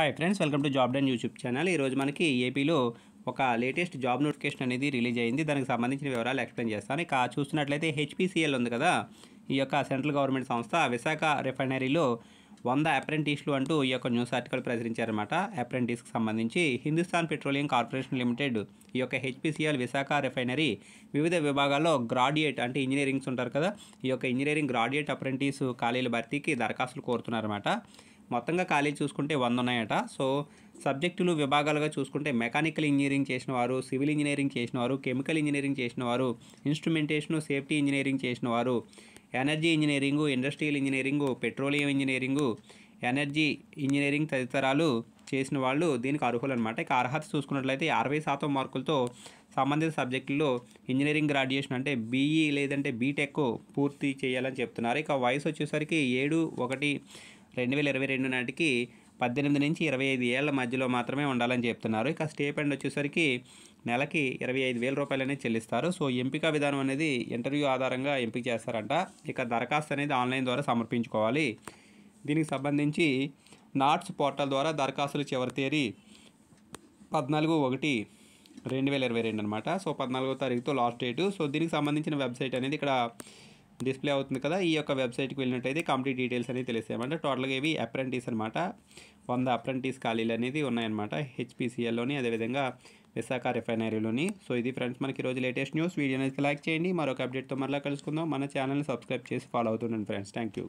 hi friends welcome to job den YouTube channel ఈరోజు మనకి ఏపీలో ఒక లేటెస్ట్ జాబ్ నోటిఫికేషన్ అనేది రిలీజ్ అయింది దానికి సంబంధించిన వివరాలు ఎక్స్ప్లెయిన్ చేస్తాను ఇక చూసినట్లయితే హెచ్పిసిఎల్ ఉంది కదా ఈ యొక్క సెంట్రల్ గవర్నమెంట్ సంస్థ విశాఖ రిఫైనరీలో వంద అప్రెంటిస్లు అంటూ ఈ యొక్క న్యూస్ ఆర్టికల్ ప్రచురించారన్నమాట అప్రెంటిస్కి సంబంధించి హిందుస్థాన్ పెట్రోలియం కార్పొరేషన్ లిమిటెడ్ ఈ యొక్క హెచ్పిసిఎల్ విశాఖ రిఫైనరీ వివిధ విభాగాల్లో గ్రాడ్యుయేట్ అంటే ఇంజనీరింగ్స్ ఉంటారు కదా ఈ యొక్క ఇంజనీరింగ్ గ్రాడ్యుయేట్ అప్రెంటిస్ ఖాళీల భర్తీకి దరఖాస్తులు కోరుతున్నారన్నమాట మొత్తంగా ఖాళీ చూసుకుంటే వంద ఉన్నాయట సో సబ్జెక్టులు విభాగాలుగా చూసుకుంటే మెకానికల్ ఇంజనీరింగ్ చేసిన వారు సివిల్ ఇంజనీరింగ్ చేసిన వారు కెమికల్ ఇంజనీరింగ్ చేసిన వారు ఇన్స్ట్రుమెంటేషను సేఫ్టీ ఇంజనీరింగ్ చేసిన వారు energy engineering industrial engineering petroleum engineering energy engineering తదితరాలు చేసిన వాళ్ళు దీనికి అర్హులు అనమాట ఇక అర్హత చూసుకున్నట్లయితే అరవై శాతం మార్కులతో సంబంధిత సబ్జెక్టుల్లో ఇంజనీరింగ్ గ్రాడ్యుయేషన్ అంటే బీఈ లేదంటే బీటెక్ పూర్తి చేయాలని చెప్తున్నారు ఇక వయసు వచ్చేసరికి ఏడు ఒకటి రెండు వేల ఇరవై రెండు నాటికి పద్దెనిమిది నుంచి ఇరవై ఐదు ఏళ్ల మధ్యలో మాత్రమే ఉండాలని చెప్తున్నారు ఇక స్టేపెండ్ వచ్చేసరికి నెలకి ఇరవై ఐదు వేల రూపాయలనే చెల్లిస్తారు సో ఎంపిక విధానం అనేది ఇంటర్వ్యూ ఆధారంగా ఎంపిక చేస్తారంట ఇక దరఖాస్తు అనేది ఆన్లైన్ ద్వారా సమర్పించుకోవాలి దీనికి సంబంధించి నాట్స్ పోర్టల్ ద్వారా దరఖాస్తులు చివరి తేదీ పద్నాలుగు ఒకటి రెండు వేల ఇరవై రెండు అనమాట సో పద్నాలుగో తారీఖుతో లాస్ట్ డేటు సో దీనికి సంబంధించిన వెబ్సైట్ అనేది ఇక్కడ డిస్ప్లే అవుతుంది కదా ఈ యొక్క వెబ్సైట్కి వెళ్ళినట్టయితే కంప్లీట్ డీటెయిల్స్ అనేవి తెలిసాయి టోటల్గా ఇవి అప్రెంటిస్ అనమాట వంద అప్రెంటిస్ ఖాళీలు అనేది ఉన్నాయన్నమాట హెచ్పిసిఎల్లోని అదేవిధంగా విశాఖ రిఫైనరీలోని సో ఇది ఫ్రెండ్స్ మనకి ఈరోజు లేటెస్ట్ న్యూస్ వీడియో అనేది లైక్ చేయండి మరొక అప్డేట్తో మరలా కలుసుకుందాం మన ఛానల్ని సబ్స్క్రైబ్ చేసి ఫాలో అవుతుండండి ఫ్రెండ్స్ థ్యాంక్ యూ